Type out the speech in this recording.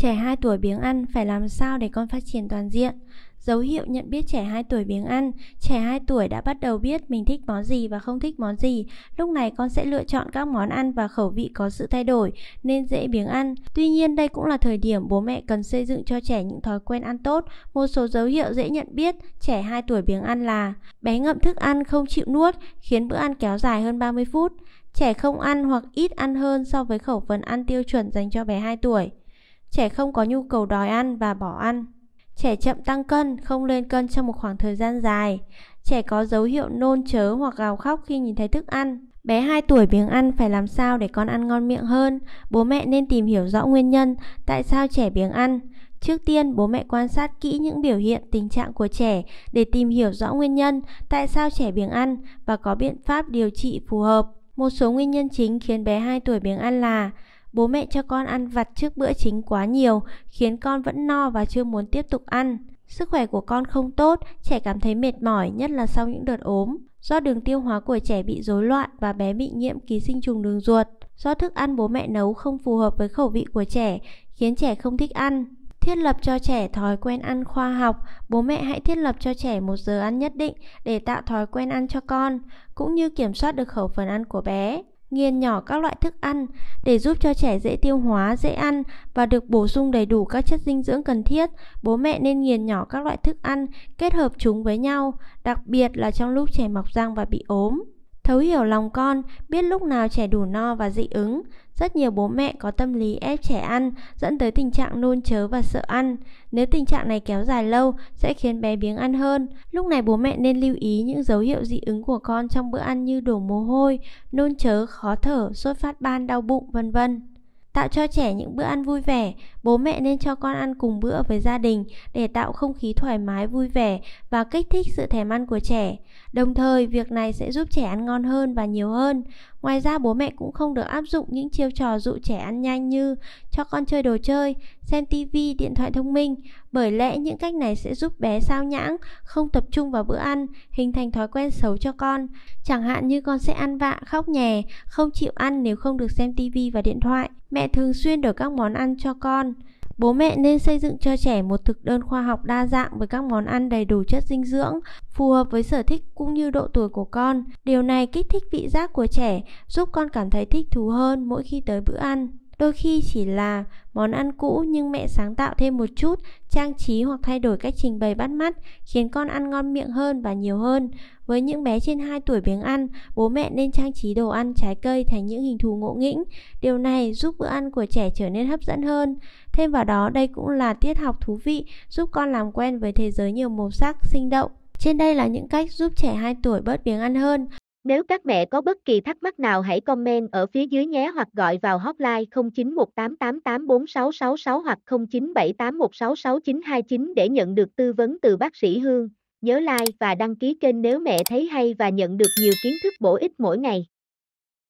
Trẻ 2 tuổi biếng ăn phải làm sao để con phát triển toàn diện? Dấu hiệu nhận biết trẻ 2 tuổi biếng ăn Trẻ 2 tuổi đã bắt đầu biết mình thích món gì và không thích món gì Lúc này con sẽ lựa chọn các món ăn và khẩu vị có sự thay đổi Nên dễ biếng ăn Tuy nhiên đây cũng là thời điểm bố mẹ cần xây dựng cho trẻ những thói quen ăn tốt Một số dấu hiệu dễ nhận biết trẻ 2 tuổi biếng ăn là Bé ngậm thức ăn không chịu nuốt khiến bữa ăn kéo dài hơn 30 phút Trẻ không ăn hoặc ít ăn hơn so với khẩu phần ăn tiêu chuẩn dành cho bé 2 tuổi Trẻ không có nhu cầu đòi ăn và bỏ ăn. Trẻ chậm tăng cân, không lên cân trong một khoảng thời gian dài. Trẻ có dấu hiệu nôn chớ hoặc gào khóc khi nhìn thấy thức ăn. Bé 2 tuổi biếng ăn phải làm sao để con ăn ngon miệng hơn? Bố mẹ nên tìm hiểu rõ nguyên nhân tại sao trẻ biếng ăn. Trước tiên, bố mẹ quan sát kỹ những biểu hiện tình trạng của trẻ để tìm hiểu rõ nguyên nhân tại sao trẻ biếng ăn và có biện pháp điều trị phù hợp. Một số nguyên nhân chính khiến bé 2 tuổi biếng ăn là Bố mẹ cho con ăn vặt trước bữa chính quá nhiều, khiến con vẫn no và chưa muốn tiếp tục ăn. Sức khỏe của con không tốt, trẻ cảm thấy mệt mỏi, nhất là sau những đợt ốm. Do đường tiêu hóa của trẻ bị rối loạn và bé bị nhiễm ký sinh trùng đường ruột. Do thức ăn bố mẹ nấu không phù hợp với khẩu vị của trẻ, khiến trẻ không thích ăn. Thiết lập cho trẻ thói quen ăn khoa học, bố mẹ hãy thiết lập cho trẻ một giờ ăn nhất định để tạo thói quen ăn cho con, cũng như kiểm soát được khẩu phần ăn của bé nghiền nhỏ các loại thức ăn để giúp cho trẻ dễ tiêu hóa, dễ ăn và được bổ sung đầy đủ các chất dinh dưỡng cần thiết. Bố mẹ nên nghiền nhỏ các loại thức ăn, kết hợp chúng với nhau, đặc biệt là trong lúc trẻ mọc răng và bị ốm. Thấu hiểu lòng con, biết lúc nào trẻ đủ no và dị ứng. Rất nhiều bố mẹ có tâm lý ép trẻ ăn, dẫn tới tình trạng nôn chớ và sợ ăn. Nếu tình trạng này kéo dài lâu, sẽ khiến bé biếng ăn hơn. Lúc này bố mẹ nên lưu ý những dấu hiệu dị ứng của con trong bữa ăn như đổ mồ hôi, nôn chớ, khó thở, sốt phát ban, đau bụng, vân vân. Tạo cho trẻ những bữa ăn vui vẻ, bố mẹ nên cho con ăn cùng bữa với gia đình để tạo không khí thoải mái vui vẻ và kích thích sự thèm ăn của trẻ. Đồng thời, việc này sẽ giúp trẻ ăn ngon hơn và nhiều hơn. Ngoài ra bố mẹ cũng không được áp dụng những chiêu trò dụ trẻ ăn nhanh như cho con chơi đồ chơi, xem tivi, điện thoại thông minh, bởi lẽ những cách này sẽ giúp bé sao nhãng, không tập trung vào bữa ăn, hình thành thói quen xấu cho con. Chẳng hạn như con sẽ ăn vạ, khóc nhè, không chịu ăn nếu không được xem tivi và điện thoại. Mẹ thường xuyên đổi các món ăn cho con. Bố mẹ nên xây dựng cho trẻ một thực đơn khoa học đa dạng với các món ăn đầy đủ chất dinh dưỡng, phù hợp với sở thích cũng như độ tuổi của con. Điều này kích thích vị giác của trẻ, giúp con cảm thấy thích thú hơn mỗi khi tới bữa ăn. Đôi khi chỉ là món ăn cũ nhưng mẹ sáng tạo thêm một chút, trang trí hoặc thay đổi cách trình bày bắt mắt, khiến con ăn ngon miệng hơn và nhiều hơn. Với những bé trên 2 tuổi biếng ăn, bố mẹ nên trang trí đồ ăn trái cây thành những hình thù ngộ nghĩnh. Điều này giúp bữa ăn của trẻ trở nên hấp dẫn hơn. Thêm vào đó, đây cũng là tiết học thú vị, giúp con làm quen với thế giới nhiều màu sắc, sinh động. Trên đây là những cách giúp trẻ 2 tuổi bớt biếng ăn hơn. Nếu các mẹ có bất kỳ thắc mắc nào hãy comment ở phía dưới nhé hoặc gọi vào hotline 0918884666 hoặc 0978166929 để nhận được tư vấn từ bác sĩ Hương. Nhớ like và đăng ký kênh nếu mẹ thấy hay và nhận được nhiều kiến thức bổ ích mỗi ngày.